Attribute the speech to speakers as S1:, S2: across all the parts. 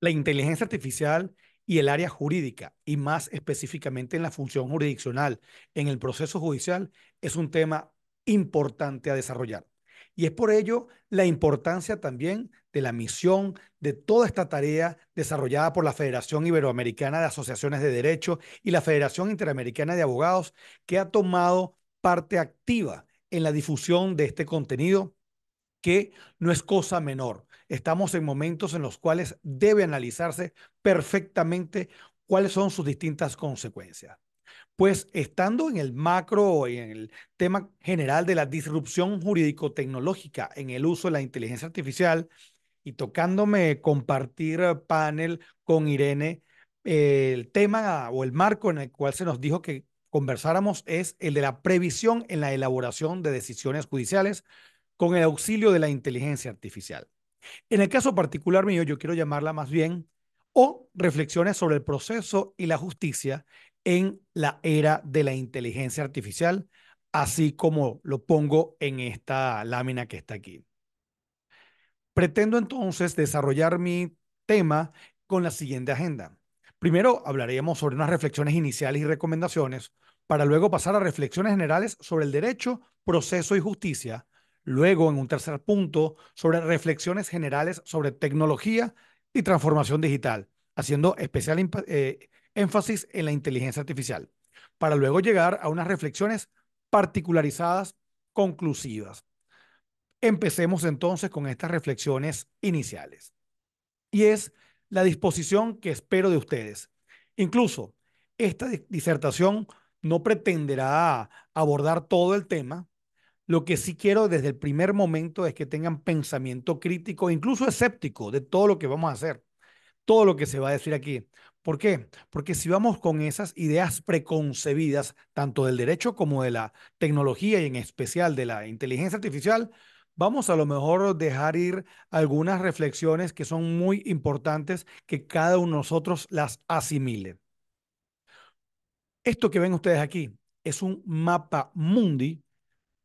S1: la inteligencia artificial y el área jurídica, y más específicamente en la función jurisdiccional, en el proceso judicial, es un tema importante a desarrollar. Y es por ello la importancia también de la misión de toda esta tarea desarrollada por la Federación Iberoamericana de Asociaciones de Derecho y la Federación Interamericana de Abogados, que ha tomado parte activa en la difusión de este contenido que no es cosa menor. Estamos en momentos en los cuales debe analizarse perfectamente cuáles son sus distintas consecuencias. Pues estando en el macro, en el tema general de la disrupción jurídico-tecnológica en el uso de la inteligencia artificial y tocándome compartir eh, panel con Irene, eh, el tema o el marco en el cual se nos dijo que conversáramos es el de la previsión en la elaboración de decisiones judiciales con el auxilio de la inteligencia artificial. En el caso particular mío, yo quiero llamarla más bien o reflexiones sobre el proceso y la justicia en la era de la inteligencia artificial, así como lo pongo en esta lámina que está aquí. Pretendo entonces desarrollar mi tema con la siguiente agenda. Primero hablaríamos sobre unas reflexiones iniciales y recomendaciones, para luego pasar a reflexiones generales sobre el derecho, proceso y justicia, Luego, en un tercer punto, sobre reflexiones generales sobre tecnología y transformación digital, haciendo especial eh, énfasis en la inteligencia artificial, para luego llegar a unas reflexiones particularizadas conclusivas. Empecemos entonces con estas reflexiones iniciales. Y es la disposición que espero de ustedes. Incluso esta disertación no pretenderá abordar todo el tema, lo que sí quiero desde el primer momento es que tengan pensamiento crítico, incluso escéptico, de todo lo que vamos a hacer, todo lo que se va a decir aquí. ¿Por qué? Porque si vamos con esas ideas preconcebidas, tanto del derecho como de la tecnología y en especial de la inteligencia artificial, vamos a lo mejor dejar ir algunas reflexiones que son muy importantes que cada uno de nosotros las asimile. Esto que ven ustedes aquí es un mapa mundi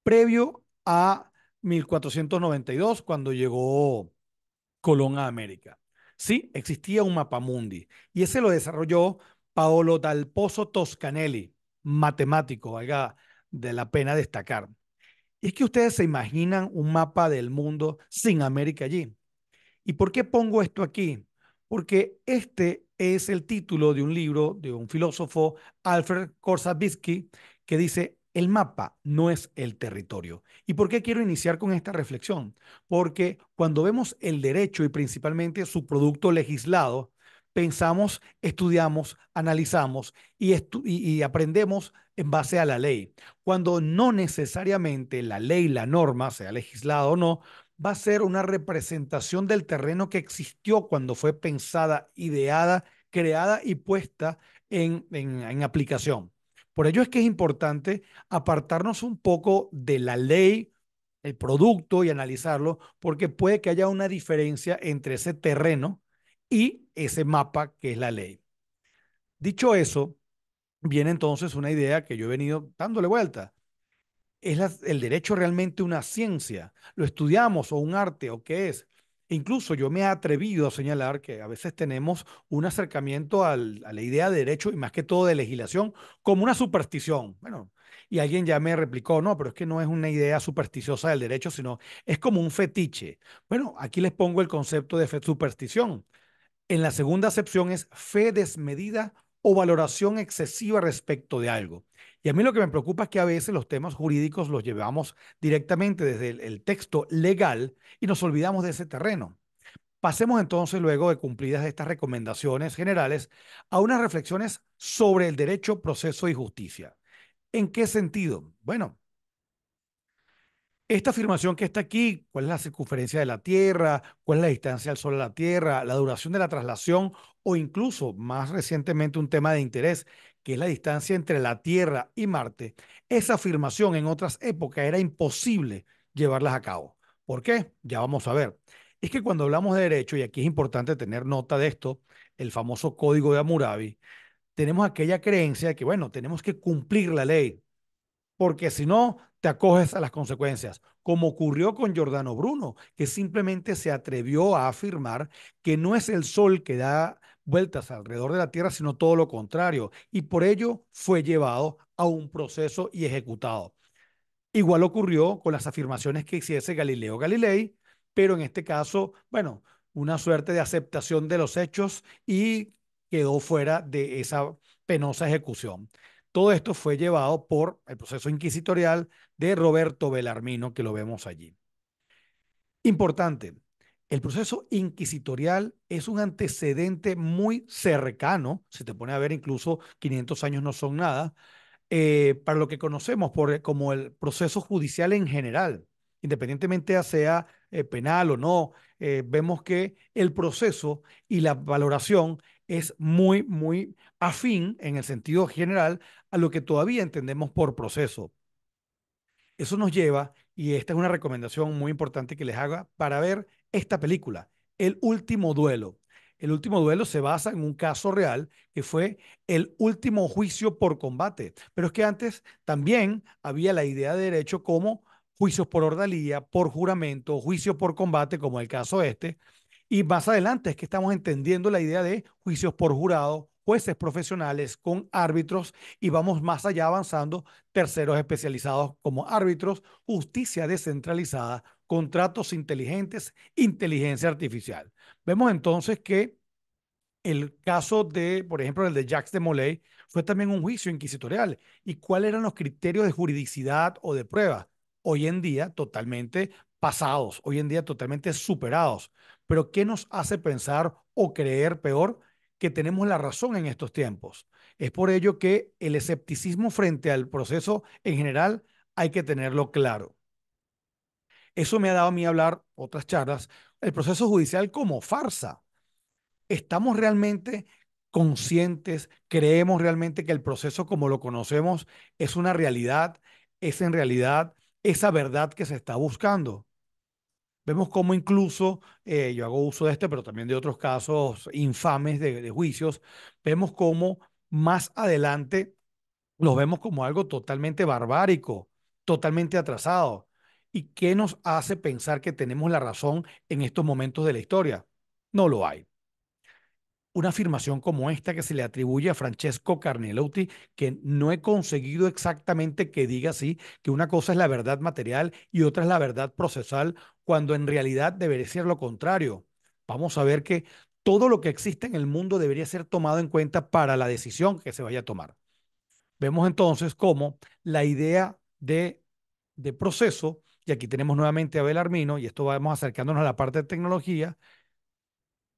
S1: previo a 1492, cuando llegó Colón a América. Sí, existía un mapa mundi, y ese lo desarrolló Paolo Dal Pozo Toscanelli, matemático, valga de la pena destacar. Y es que ustedes se imaginan un mapa del mundo sin América allí. ¿Y por qué pongo esto aquí? Porque este es el título de un libro de un filósofo, Alfred Korsabitsky, que dice el mapa no es el territorio. ¿Y por qué quiero iniciar con esta reflexión? Porque cuando vemos el derecho y principalmente su producto legislado, pensamos, estudiamos, analizamos y, aprendemos en base a la ley, cuando no necesariamente la ley, la norma, sea legislada o no, va a ser una representación del terreno que existió cuando fue pensada, ideada, creada y puesta en aplicación. Por ello es que es importante apartarnos un poco de la ley, el producto y analizarlo, porque puede que haya una diferencia entre ese terreno y ese mapa que es la ley. Dicho eso, viene entonces una idea que yo he venido dándole vuelta. ¿Es el derecho realmente una ciencia? ¿Lo estudiamos o un arte o qué es? Incluso yo me he atrevido a señalar que a veces tenemos un acercamiento a la idea de derecho y más que todo de legislación como una superstición. Bueno, y alguien ya me replicó, no, pero es que no es una idea supersticiosa del derecho, sino es como un fetiche. Bueno, aquí les pongo el concepto de superstición. En la segunda acepción es fe desmedida o valoración excesiva respecto de algo. Y a mí lo que me preocupa es que a veces los temas jurídicos los llevamos directamente desde el, texto legal y nos olvidamos de ese terreno. Pasemos entonces, luego de cumplidas estas recomendaciones generales, a unas reflexiones sobre el derecho, proceso y justicia. ¿En qué sentido? Bueno, esta afirmación que está aquí, cuál es la circunferencia de la Tierra, cuál es la distancia del Sol a la Tierra, la duración de la traslación o incluso más recientemente un tema de interés, que es la distancia entre la Tierra y Marte, esa afirmación en otras épocas era imposible llevarlas a cabo. ¿Por qué? Ya vamos a ver. Es que cuando hablamos de derecho, y aquí es importante tener nota de esto, el famoso código de Hammurabi, tenemos aquella creencia de que, bueno, tenemos que cumplir la ley, porque si no, te acoges a las consecuencias, como ocurrió con Giordano Bruno, que simplemente se atrevió a afirmar que no es el sol que da vueltas alrededor de la tierra, sino todo lo contrario. Y por ello fue llevado a un proceso y ejecutado. Igual ocurrió con las afirmaciones que hiciese Galileo Galilei, pero en este caso, bueno, una suerte de aceptación de los hechos y quedó fuera de esa penosa ejecución. Todo esto fue llevado por el proceso inquisitorial de Roberto Belarmino, que lo vemos allí. Importante, el proceso inquisitorial es un antecedente muy cercano, se te pone a ver incluso 500 años no son nada, eh, para lo que conocemos por, eh, como el proceso judicial en general, independientemente sea eh, penal o no, vemos que el proceso y la valoración es muy, muy afín en el sentido general a lo que todavía entendemos por proceso. Eso nos lleva, y esta es una recomendación muy importante que les haga para ver esta película, El Último Duelo. El Último Duelo se basa en un caso real que fue el último juicio por combate. Pero es que antes también había la idea de derecho como juicios por ordalía, por juramento, juicio por combate, como el caso este. Y más adelante es que estamos entendiendo la idea de juicios por jurado, jueces profesionales con árbitros y vamos más allá avanzando, terceros especializados como árbitros, justicia descentralizada, contratos inteligentes, inteligencia artificial. Vemos entonces que el caso de, por ejemplo, el de Jacques de Molay fue también un juicio inquisitorial. ¿Y cuáles eran los criterios de juridicidad o de prueba? Hoy en día totalmente pasados, hoy en día totalmente superados. Pero ¿qué nos hace pensar o creer peor que tenemos la razón en estos tiempos? Es por ello que el escepticismo frente al proceso en general hay que tenerlo claro. Eso me ha dado a mí hablar otras charlas, el proceso judicial como farsa. ¿Estamos realmente conscientes, creemos realmente que el proceso como lo conocemos es una realidad, es en realidad esa verdad que se está buscando? Vemos cómo incluso, eh, yo hago uso de este, pero también de otros casos infames de, juicios, vemos cómo más adelante los vemos como algo totalmente barbárico, totalmente atrasado. ¿Y qué nos hace pensar que tenemos la razón en estos momentos de la historia? No lo hay. Una afirmación como esta que se le atribuye a Francesco Carnelotti, que no he conseguido exactamente que diga así, que una cosa es la verdad material y otra es la verdad procesal, cuando en realidad debería ser lo contrario. Vamos a ver que todo lo que existe en el mundo debería ser tomado en cuenta para la decisión que se vaya a tomar. Vemos entonces cómo la idea de, de proceso y aquí tenemos nuevamente a Armino, y esto vamos acercándonos a la parte de tecnología.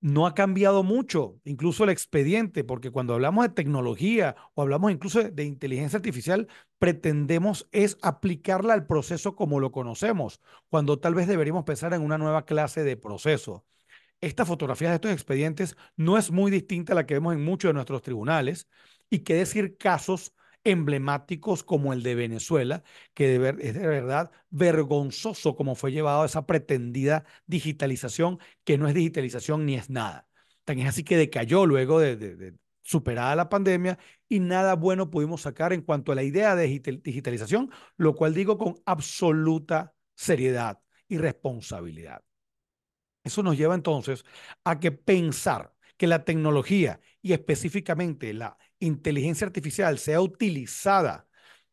S1: No ha cambiado mucho, incluso el expediente, porque cuando hablamos de tecnología o hablamos incluso de, inteligencia artificial, pretendemos es aplicarla al proceso como lo conocemos, cuando tal vez deberíamos pensar en una nueva clase de proceso. Esta fotografía de estos expedientes no es muy distinta a la que vemos en muchos de nuestros tribunales, y qué decir casos emblemáticos como el de Venezuela, que es de verdad vergonzoso como fue llevado a esa pretendida digitalización, que no es digitalización ni es nada. Tan es así que decayó luego de superada la pandemia y nada bueno pudimos sacar en cuanto a la idea de digitalización, lo cual digo con absoluta seriedad y responsabilidad. Eso nos lleva entonces a que pensar que la tecnología y específicamente la inteligencia artificial sea utilizada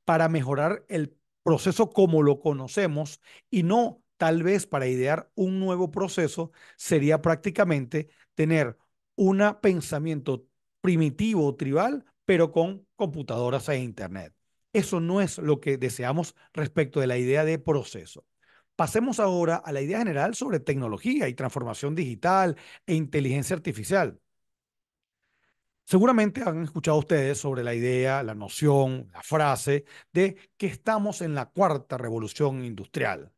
S1: para mejorar el proceso como lo conocemos y no tal vez para idear un nuevo proceso, sería prácticamente tener un pensamiento primitivo, tribal, pero con computadoras e Internet. Eso no es lo que deseamos respecto de la idea de proceso. Pasemos ahora a la idea general sobre tecnología y transformación digital e inteligencia artificial. Seguramente han escuchado ustedes sobre la idea, la noción, la frase de que estamos en la cuarta revolución industrial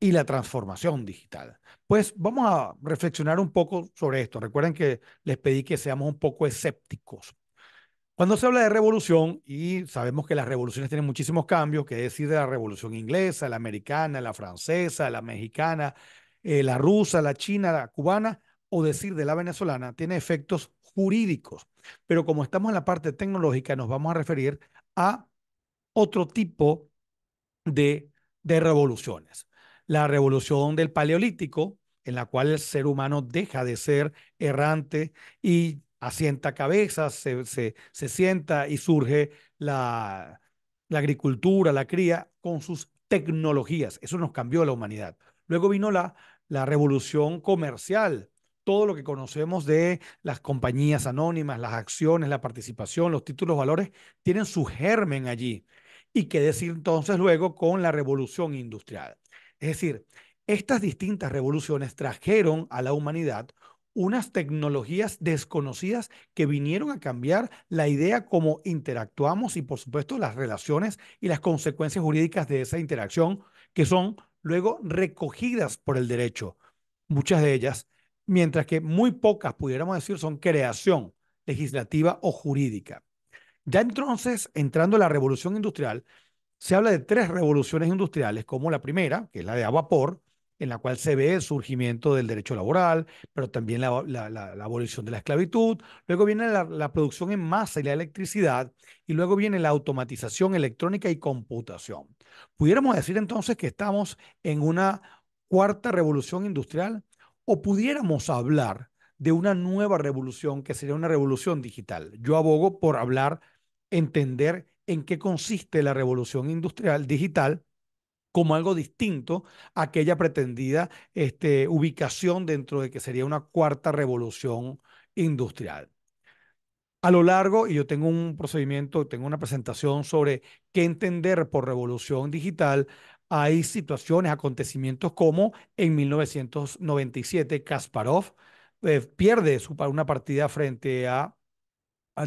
S1: y la transformación digital. Pues vamos a reflexionar un poco sobre esto. Recuerden que les pedí que seamos un poco escépticos. Cuando se habla de revolución, y sabemos que las revoluciones tienen muchísimos cambios, que decir de la revolución inglesa, la americana, la francesa, la mexicana, eh, la rusa, la china, la cubana, o decir de la venezolana, tiene efectos jurídicos. Pero como estamos en la parte tecnológica, nos vamos a referir a otro tipo de, revoluciones. La revolución del paleolítico, en la cual el ser humano deja de ser errante y asienta cabezas, se, sienta y surge la, la agricultura, la cría, con sus tecnologías. Eso nos cambió la humanidad. Luego vino la, la revolución comercial, todo lo que conocemos de las compañías anónimas, las acciones, la participación, los títulos, valores, tienen su germen allí. Y qué decir entonces luego con la revolución industrial. Es decir, estas distintas revoluciones trajeron a la humanidad unas tecnologías desconocidas que vinieron a cambiar la idea como interactuamos y por supuesto las relaciones y las consecuencias jurídicas de esa interacción que son luego recogidas por el derecho. Muchas de ellas mientras que muy pocas, pudiéramos decir, son creación legislativa o jurídica. Ya entonces, entrando a la revolución industrial, se habla de tres revoluciones industriales, como la primera, que es la de a vapor, en la cual se ve el surgimiento del derecho laboral, pero también la, la abolición de la esclavitud. Luego viene la, producción en masa y la electricidad, y luego viene la automatización electrónica y computación. Pudiéramos decir entonces que estamos en una cuarta revolución industrial o pudiéramos hablar de una nueva revolución que sería una revolución digital. Yo abogo por hablar, entender en qué consiste la revolución industrial digital como algo distinto a aquella pretendida este, ubicación dentro de que sería una cuarta revolución industrial. A lo largo, y yo tengo un procedimiento, tengo una presentación sobre qué entender por revolución digital, hay situaciones, acontecimientos como en 1997 Kasparov eh, pierde una partida frente a,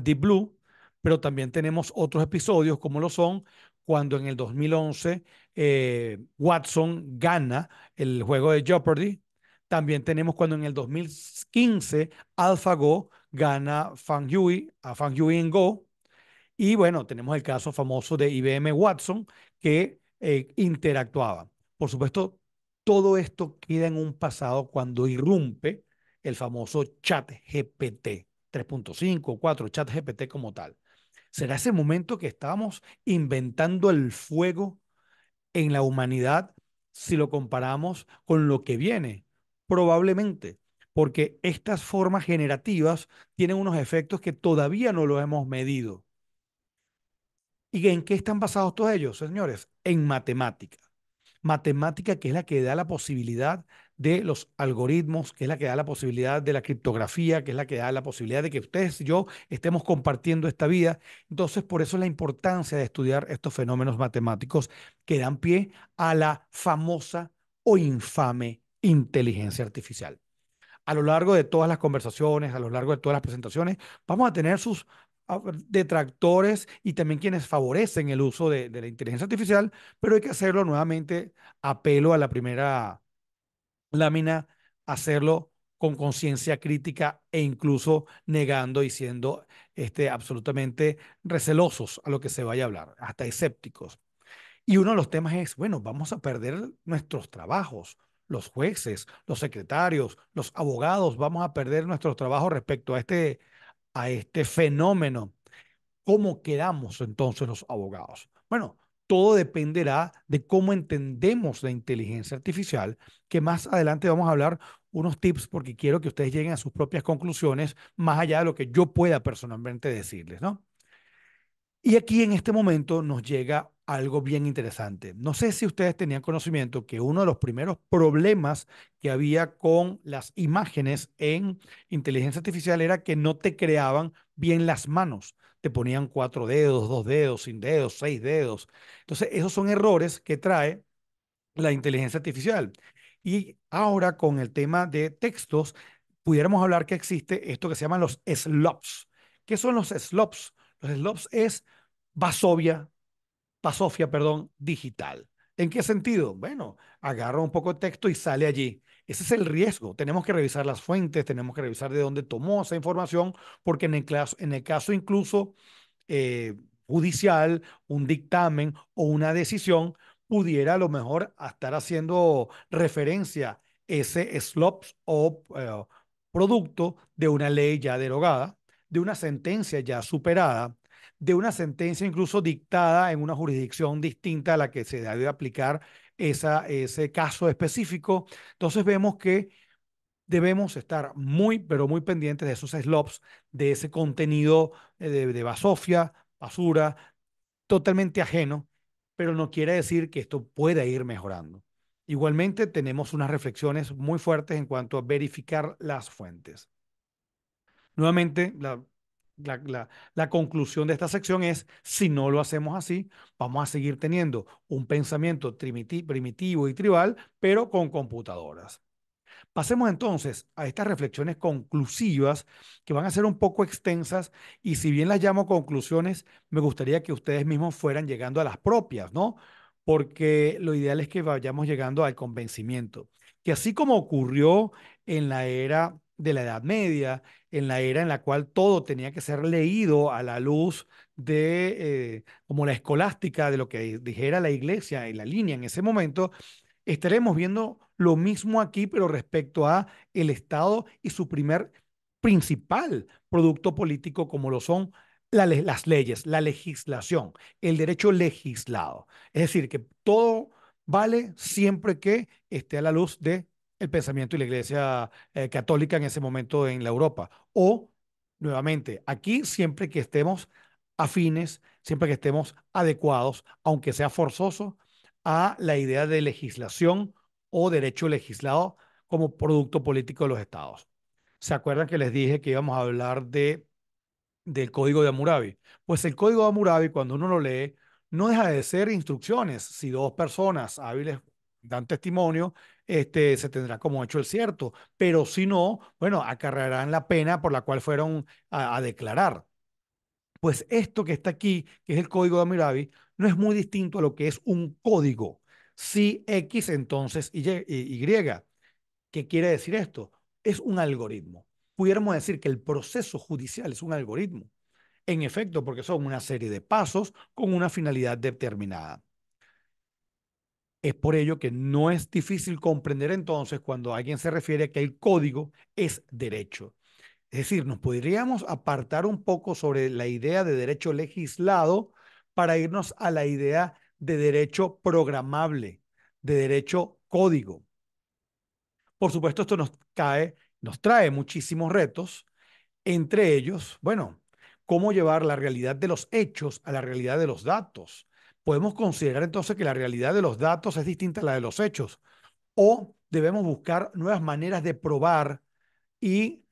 S1: Deep Blue, pero también tenemos otros episodios como lo son cuando en el 2011 eh, Watson gana el juego de Jeopardy. También tenemos cuando en el 2015 AlphaGo gana Fan a Fan en Go. Y bueno, tenemos el caso famoso de IBM Watson, que eh, interactuaba. interactuaban. Por supuesto, todo esto queda en un pasado cuando irrumpe el famoso chat GPT 3.5, 4, chat GPT como tal. ¿Será ese momento que estábamos inventando el fuego en la humanidad si lo comparamos con lo que viene? Probablemente, porque estas formas generativas tienen unos efectos que todavía no lo hemos medido. ¿Y en qué están basados todos ellos, señores? En matemática. Matemática que es la que da la posibilidad de los algoritmos, que es la que da la posibilidad de la criptografía, que es la que da la posibilidad de que ustedes y yo estemos compartiendo esta vida. Entonces, por eso es la importancia de estudiar estos fenómenos matemáticos que dan pie a la famosa o infame inteligencia artificial. A lo largo de todas las conversaciones, a lo largo de todas las presentaciones, vamos a tener sus detractores y también quienes favorecen el uso de, la inteligencia artificial, pero hay que hacerlo nuevamente, apelo a la primera lámina, hacerlo con conciencia crítica e incluso negando y siendo este, absolutamente recelosos a lo que se vaya a hablar, hasta escépticos. Y uno de los temas es, bueno, vamos a perder nuestros trabajos, los jueces, los secretarios, los abogados, vamos a perder nuestros trabajos respecto a este a este fenómeno. ¿Cómo quedamos entonces los abogados? Bueno, todo dependerá de cómo entendemos la inteligencia artificial, que más adelante vamos a hablar unos tips porque quiero que ustedes lleguen a sus propias conclusiones más allá de lo que yo pueda personalmente decirles, ¿no? Y aquí en este momento nos llega algo bien interesante. No sé si ustedes tenían conocimiento que uno de los primeros problemas que había con las imágenes en inteligencia artificial era que no te creaban bien las manos. Te ponían cuatro dedos, dos dedos, sin dedos, seis dedos. Entonces, esos son errores que trae la inteligencia artificial. Y ahora con el tema de textos, pudiéramos hablar que existe esto que se llaman los slops. ¿Qué son los slops? Los slops es Basovia, Basofia, perdón, digital. ¿En qué sentido? Bueno, agarra un poco de texto y sale allí. Ese es el riesgo. Tenemos que revisar las fuentes, tenemos que revisar de dónde tomó esa información, porque en el caso, en caso incluso eh, judicial, un dictamen o una decisión pudiera a lo mejor estar haciendo referencia ese SLOPS o eh, producto de una ley ya derogada de una sentencia ya superada, de una sentencia incluso dictada en una jurisdicción distinta a la que se debe aplicar ese caso específico. Entonces vemos que debemos estar muy, pero muy pendientes de esos slops, de ese contenido eh, de, de basofia, basura, totalmente ajeno, pero no quiere decir que esto pueda ir mejorando. Igualmente tenemos unas reflexiones muy fuertes en cuanto a verificar las fuentes. Nuevamente, la, conclusión de esta sección es, si no lo hacemos así, vamos a seguir teniendo un pensamiento primitivo y tribal, pero con computadoras. Pasemos entonces a estas reflexiones conclusivas que van a ser un poco extensas y si bien las llamo conclusiones, me gustaría que ustedes mismos fueran llegando a las propias, ¿no? Porque lo ideal es que vayamos llegando al convencimiento, que así como ocurrió en la era de la Edad Media, en la era en la cual todo tenía que ser leído a la luz de eh, como la escolástica de lo que dijera la iglesia y la línea en ese momento, estaremos viendo lo mismo aquí, pero respecto a el Estado y su primer principal producto político como lo son las leyes, la legislación, el derecho legislado. Es decir, que todo vale siempre que esté a la luz de el pensamiento y la Iglesia eh, católica en ese momento en la Europa. O, nuevamente, aquí siempre que estemos afines, siempre que estemos adecuados, aunque sea forzoso, a la idea de legislación o derecho legislado como producto político de los estados. ¿Se acuerdan que les dije que íbamos a hablar de, del Código de Hammurabi? Pues el Código de Amurabi, cuando uno lo lee, no deja de ser instrucciones. Si dos personas hábiles dan testimonio este, se tendrá como hecho el cierto, pero si no, bueno, acarrearán la pena por la cual fueron a, declarar. Pues esto que está aquí, que es el código de Amirabi, no es muy distinto a lo que es un código. Si X entonces y, y. ¿Qué quiere decir esto? Es un algoritmo. Pudiéramos decir que el proceso judicial es un algoritmo. En efecto, porque son una serie de pasos con una finalidad determinada. Es por ello que no es difícil comprender entonces cuando alguien se refiere a que el código es derecho. Es decir, nos podríamos apartar un poco sobre la idea de derecho legislado para irnos a la idea de derecho programable, de derecho código. Por supuesto, esto nos cae, nos trae muchísimos retos, entre ellos, bueno, cómo llevar la realidad de los hechos a la realidad de los datos, podemos considerar entonces que la realidad de los datos es distinta a la de los hechos o debemos buscar nuevas maneras de probar y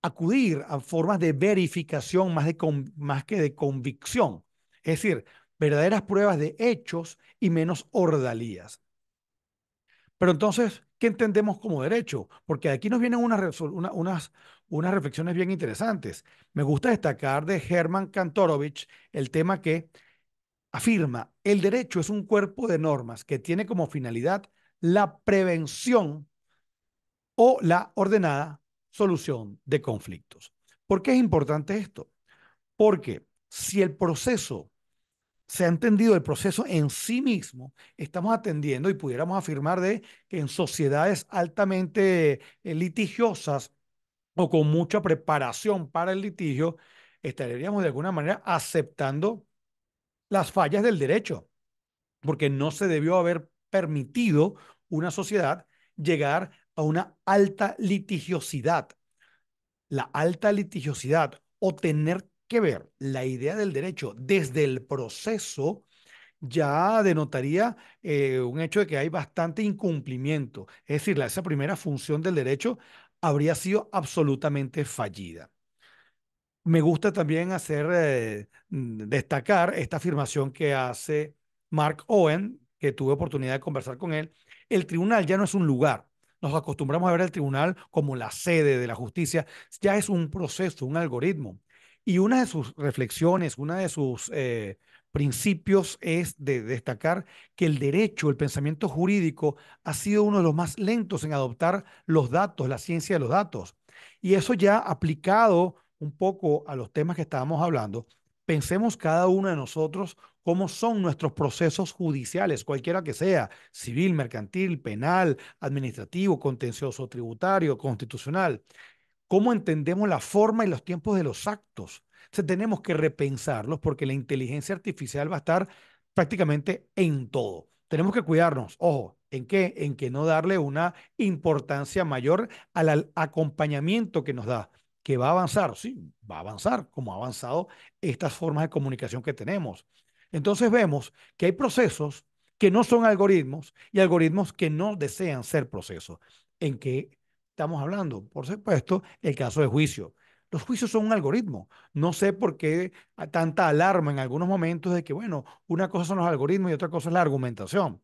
S1: acudir a formas de verificación más, de más que de convicción. Es decir, verdaderas pruebas de hechos y menos ordalías. Pero entonces, ¿qué entendemos como derecho? Porque aquí nos vienen unas, unas, unas reflexiones bien interesantes. Me gusta destacar de Herman Kantorovich el tema que afirma, el derecho es un cuerpo de normas que tiene como finalidad la prevención o la ordenada solución de conflictos. ¿Por qué es importante esto? Porque si el proceso se ha entendido el proceso en sí mismo, estamos atendiendo y pudiéramos afirmar de que en sociedades altamente eh, litigiosas o con mucha preparación para el litigio, estaríamos de alguna manera aceptando las fallas del derecho, porque no se debió haber permitido una sociedad llegar a una alta litigiosidad. La alta litigiosidad o tener que ver la idea del derecho desde el proceso ya denotaría eh, un hecho de que hay bastante incumplimiento. Es decir, esa primera función del derecho habría sido absolutamente fallida me gusta también hacer eh, destacar esta afirmación que hace Mark Owen, que tuve oportunidad de conversar con él. El tribunal ya no es un lugar. Nos acostumbramos a ver el tribunal como la sede de la justicia. Ya es un proceso, un algoritmo. Y una de sus reflexiones, una de sus eh, principios es de destacar que el derecho, el pensamiento jurídico, ha sido uno de los más lentos en adoptar los datos, la ciencia de los datos. Y eso ya aplicado un poco a los temas que estábamos hablando, pensemos cada uno de nosotros cómo son nuestros procesos judiciales, cualquiera que sea, civil, mercantil, penal, administrativo, contencioso, tributario, constitucional. Cómo entendemos la forma y los tiempos de los actos. Se tenemos que repensarlos porque la inteligencia artificial va a estar prácticamente en todo. Tenemos que cuidarnos, ojo, ¿en qué? En que no darle una importancia mayor al acompañamiento que nos da que va a avanzar, sí, va a avanzar, como ha avanzado estas formas de comunicación que tenemos. Entonces vemos que hay procesos que no son algoritmos y algoritmos que no desean ser procesos. ¿En qué estamos hablando? Por supuesto, el caso de juicio. Los juicios son un algoritmo. No sé por qué tanta alarma en algunos momentos de que, bueno, una cosa son los algoritmos y otra cosa es la argumentación.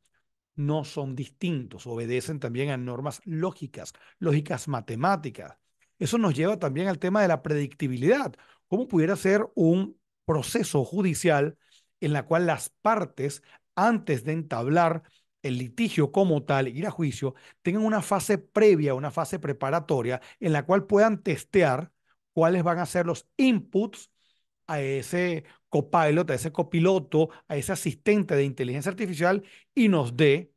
S1: No son distintos, obedecen también a normas lógicas, lógicas matemáticas. Eso nos lleva también al tema de la predictibilidad. ¿Cómo pudiera ser un proceso judicial en la cual las partes, antes de entablar el litigio como tal, ir a juicio, tengan una fase previa, una fase preparatoria, en la cual puedan testear cuáles van a ser los inputs a ese copilot, a ese copiloto, a ese asistente de inteligencia artificial y nos dé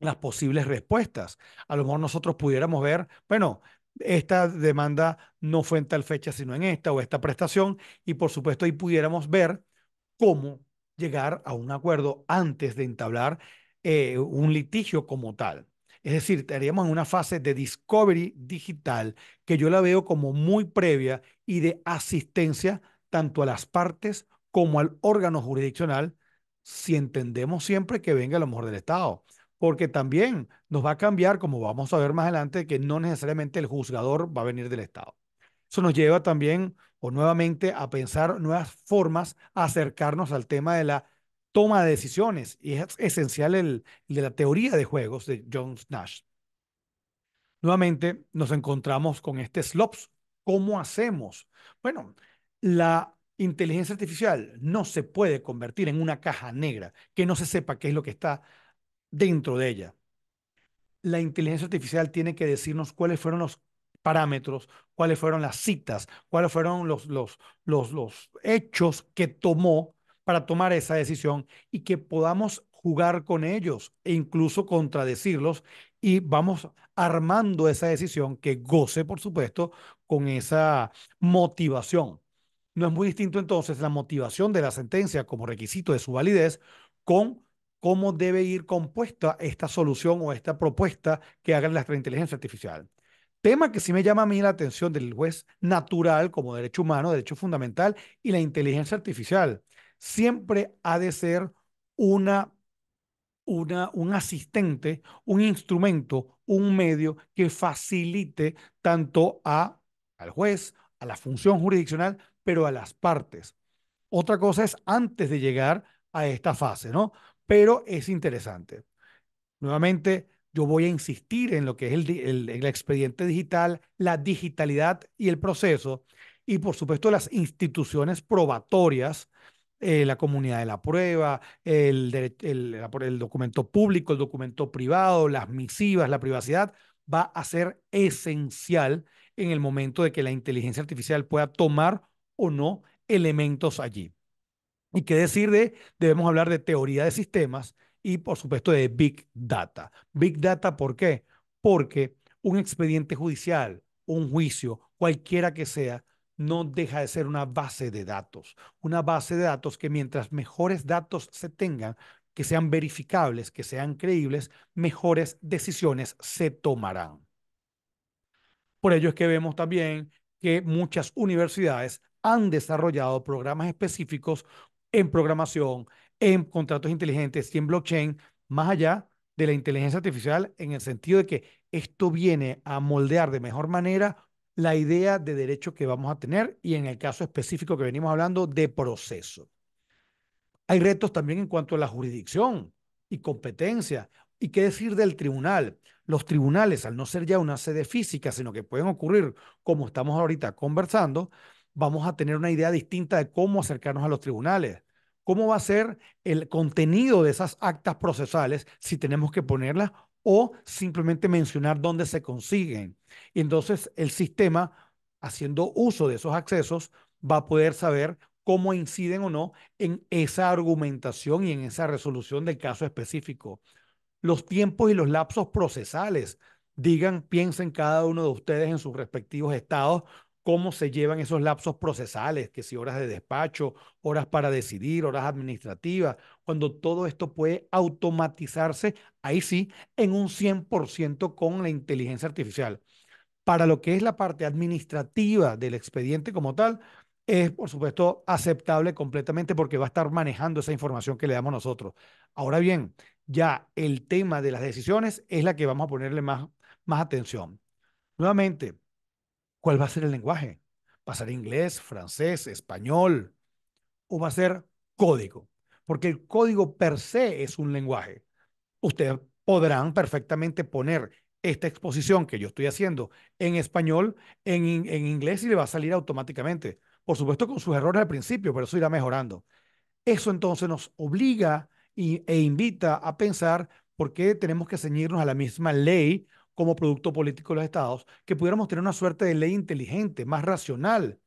S1: las posibles respuestas. A lo mejor nosotros pudiéramos ver, bueno, esta demanda no fue en tal fecha, sino en esta o esta prestación. Y por supuesto, ahí pudiéramos ver cómo llegar a un acuerdo antes de entablar eh, un litigio como tal. Es decir, estaríamos en una fase de discovery digital que yo la veo como muy previa y de asistencia tanto a las partes como al órgano jurisdiccional, si entendemos siempre que venga a lo mejor del Estado porque también nos va a cambiar, como vamos a ver más adelante, que no necesariamente el juzgador va a venir del Estado. Eso nos lleva también o nuevamente a pensar nuevas formas, a acercarnos al tema de la toma de decisiones. Y es esencial el, el de la teoría de juegos de John Nash. Nuevamente nos encontramos con este SLOPS. ¿Cómo hacemos? Bueno, la inteligencia artificial no se puede convertir en una caja negra que no se sepa qué es lo que está dentro de ella. La inteligencia artificial tiene que decirnos cuáles fueron los parámetros, cuáles fueron las citas, cuáles fueron los, los, los, los hechos que tomó para tomar esa decisión y que podamos jugar con ellos e incluso contradecirlos y vamos armando esa decisión que goce, por supuesto, con esa motivación. No es muy distinto entonces la motivación de la sentencia como requisito de su validez con cómo debe ir compuesta esta solución o esta propuesta que haga la inteligencia artificial. Tema que sí me llama a mí la atención del juez natural como derecho humano, derecho fundamental y la inteligencia artificial. Siempre ha de ser una, una, un asistente, un instrumento, un medio que facilite tanto a, al juez, a la función jurisdiccional, pero a las partes. Otra cosa es antes de llegar a esta fase, ¿no? pero es interesante. Nuevamente, yo voy a insistir en lo que es el, expediente digital, la digitalidad y el proceso, y por supuesto las instituciones probatorias, eh, la comunidad de la prueba, el, el, documento público, el documento privado, las misivas, la privacidad, va a ser esencial en el momento de que la inteligencia artificial pueda tomar o no elementos allí. Y qué decir de, debemos hablar de teoría de sistemas y por supuesto de Big Data. Big Data, ¿por qué? Porque un expediente judicial, un juicio, cualquiera que sea, no deja de ser una base de datos. Una base de datos que mientras mejores datos se tengan, que sean verificables, que sean creíbles, mejores decisiones se tomarán. Por ello es que vemos también que muchas universidades han desarrollado programas específicos en programación, en contratos inteligentes y en blockchain, más allá de la inteligencia artificial, en el sentido de que esto viene a moldear de mejor manera la idea de derecho que vamos a tener y en el caso específico que venimos hablando de proceso. Hay retos también en cuanto a la jurisdicción y competencia. ¿Y qué decir del tribunal? Los tribunales, al no ser ya una sede física, sino que pueden ocurrir, como estamos ahorita conversando, vamos a tener una idea distinta de cómo acercarnos a los tribunales. ¿Cómo va a ser el contenido de esas actas procesales si tenemos que ponerlas o simplemente mencionar dónde se consiguen? Y entonces el sistema, haciendo uso de esos accesos, va a poder saber cómo inciden o no en esa argumentación y en esa resolución del caso específico. Los tiempos y los lapsos procesales. Digan, piensen cada uno de ustedes en sus respectivos estados cómo se llevan esos lapsos procesales, que si horas de despacho, horas para decidir, horas administrativas, cuando todo esto puede automatizarse, ahí sí, en un 100% con la inteligencia artificial. Para lo que es la parte administrativa del expediente como tal, es, por supuesto, aceptable completamente porque va a estar manejando esa información que le damos nosotros. Ahora bien, ya el tema de las decisiones es la que vamos a ponerle más, más atención. Nuevamente, ¿Cuál va a ser el lenguaje? ¿Va a ser inglés, francés, español? ¿O va a ser código? Porque el código per se es un lenguaje. Ustedes podrán perfectamente poner esta exposición que yo estoy haciendo en español, en, en inglés y le va a salir automáticamente. Por supuesto con sus errores al principio, pero eso irá mejorando. Eso entonces nos obliga e invita a pensar por qué tenemos que ceñirnos a la misma ley como producto político de los estados, que pudiéramos tener una suerte de ley inteligente, más racional,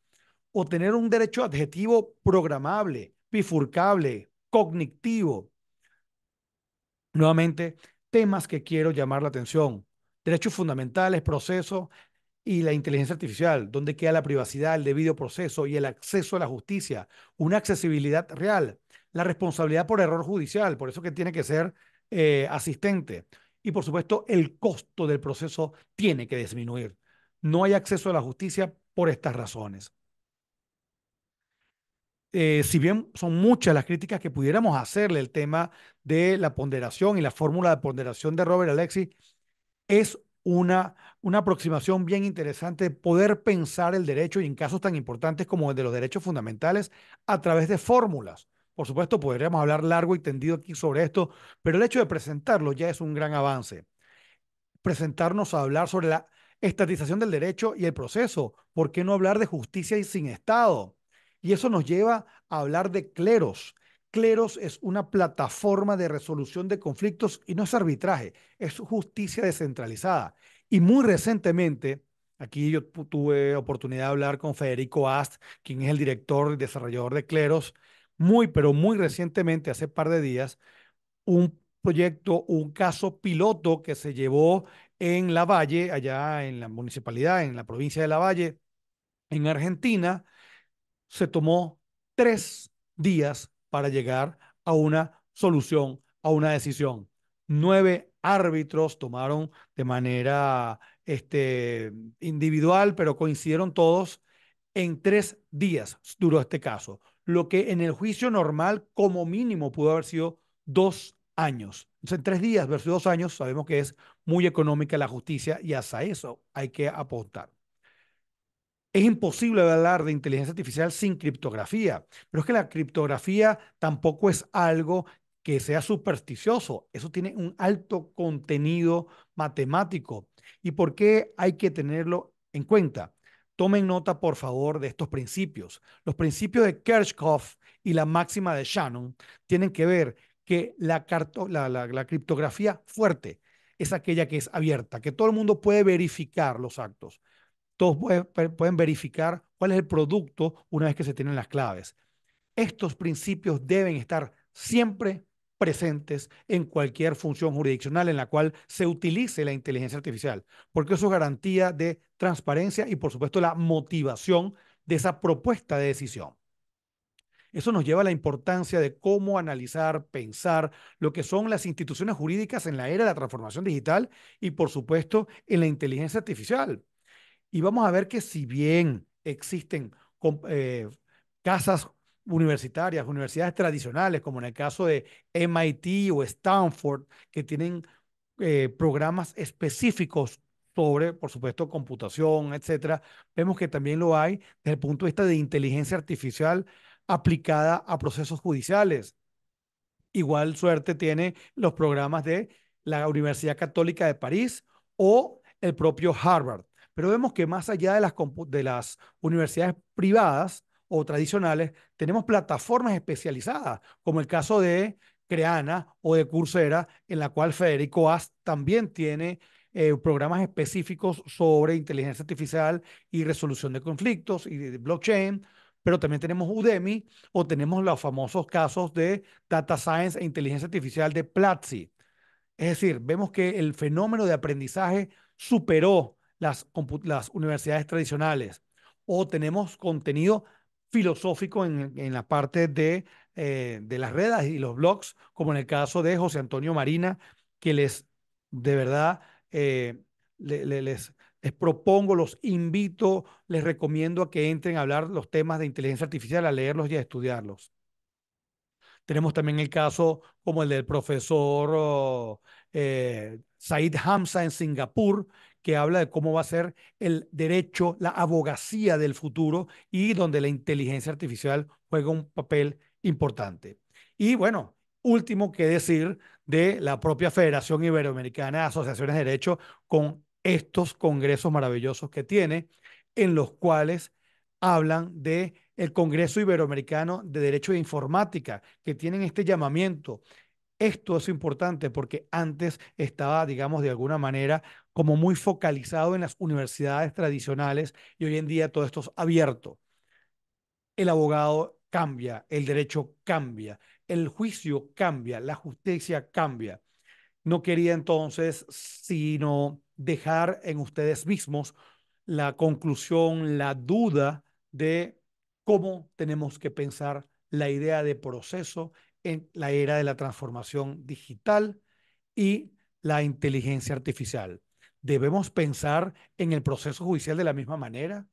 S1: o tener un derecho adjetivo programable, bifurcable, cognitivo. Nuevamente, temas que quiero llamar la atención. Derechos fundamentales, proceso y la inteligencia artificial, donde queda la privacidad, el debido proceso y el acceso a la justicia, una accesibilidad real, la responsabilidad por error judicial, por eso que tiene que ser eh, asistente, y por supuesto el costo del proceso tiene que disminuir. No hay acceso a la justicia por estas razones. Eh, si bien son muchas las críticas que pudiéramos hacerle el tema de la ponderación y la fórmula de ponderación de Robert Alexis, es una, una aproximación bien interesante poder pensar el derecho y en casos tan importantes como el de los derechos fundamentales a través de fórmulas. Por supuesto, podríamos hablar largo y tendido aquí sobre esto, pero el hecho de presentarlo ya es un gran avance. Presentarnos a hablar sobre la estatización del derecho y el proceso. ¿Por qué no hablar de justicia y sin Estado? Y eso nos lleva a hablar de cleros. Cleros es una plataforma de resolución de conflictos y no es arbitraje, es justicia descentralizada. Y muy recientemente, aquí yo tuve oportunidad de hablar con Federico Ast, quien es el director y desarrollador de Cleros, muy, pero muy recientemente, hace par de días, un proyecto, un caso piloto que se llevó en La Valle, allá en la municipalidad, en la provincia de La Valle, en Argentina, se tomó tres días para llegar a una solución, a una decisión. Nueve árbitros tomaron de manera este, individual, pero coincidieron todos en tres días duró este caso lo que en el juicio normal como mínimo pudo haber sido dos años. Entonces, en tres días versus dos años, sabemos que es muy económica la justicia y hasta eso hay que apuntar. Es imposible hablar de inteligencia artificial sin criptografía, pero es que la criptografía tampoco es algo que sea supersticioso. Eso tiene un alto contenido matemático. ¿Y por qué hay que tenerlo en cuenta? Tomen nota, por favor, de estos principios. Los principios de Kirchhoff y la máxima de Shannon tienen que ver que la, criptografía fuerte es aquella que es abierta, que todo el mundo puede verificar los actos. Todos pueden verificar cuál es el producto una vez que se tienen las claves. Estos principios deben estar siempre presentes en cualquier función jurisdiccional en la cual se utilice la inteligencia artificial, porque eso es garantía de transparencia y por supuesto la motivación de esa propuesta de decisión. Eso nos lleva a la importancia de cómo analizar, pensar lo que son las instituciones jurídicas en la era de la transformación digital y, por supuesto, en la inteligencia artificial. Y vamos a ver que si bien existen eh, casas casas universitarias, universidades tradicionales, como en el caso de MIT o Stanford, que tienen eh, programas específicos sobre, por supuesto, computación, etcétera, vemos que también lo hay desde el punto de vista de inteligencia artificial aplicada a procesos judiciales. Igual suerte tiene los programas de la Universidad Católica de París o el propio Harvard. Pero vemos que más allá de las, de las universidades privadas, o tradicionales, tenemos plataformas especializadas, como el caso de Creana o de Coursera, en la cual Federico As también tiene eh, programas específicos sobre inteligencia artificial y resolución de conflictos y de blockchain, pero también tenemos Udemy o tenemos los famosos casos de data science e inteligencia artificial de Platzi. Es decir, vemos que el fenómeno de aprendizaje superó las, las universidades tradicionales o tenemos contenido filosófico en, la parte eh, de, las redes y los blogs, como en el caso de José Antonio Marina, que les, de verdad, eh, les, les propongo, los invito, les recomiendo a que entren a hablar los temas de inteligencia artificial, a leerlos y a estudiarlos. Tenemos también el caso como el del profesor oh, eh, Said Hamza en Singapur, que habla de cómo va a ser el derecho, la abogacía del futuro y donde la inteligencia artificial juega un papel importante. Y bueno, último que decir de la propia Federación Iberoamericana de Asociaciones de Derecho con estos congresos maravillosos que tiene, en los cuales hablan de el Congreso Iberoamericano de Derecho de Informática, que tienen este llamamiento. Esto es importante porque antes estaba, digamos, de alguna manera como muy focalizado en las universidades tradicionales y hoy en día todo esto es abierto. El abogado cambia, el derecho cambia, el juicio cambia, la justicia cambia. No quería entonces sino dejar en ustedes mismos la conclusión, la duda de cómo tenemos que pensar la idea de proceso en la era de la transformación digital y la inteligencia artificial debemos pensar en el proceso judicial de la misma manera,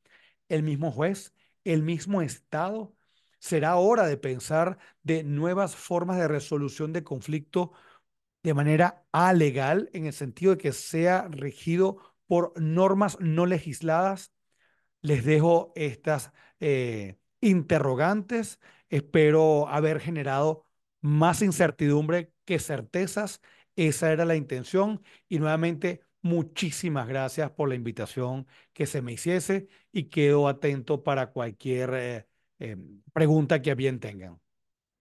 S1: el mismo juez, el mismo Estado. Será hora de pensar de nuevas formas de resolución de conflicto de manera alegal, en el sentido de que sea regido por normas no legisladas. Les dejo estas eh, interrogantes. Espero haber generado más incertidumbre que certezas. Esa era la intención. Y nuevamente, Muchísimas gracias por la invitación que se me hiciese y quedo atento para cualquier eh, eh, pregunta que bien tengan.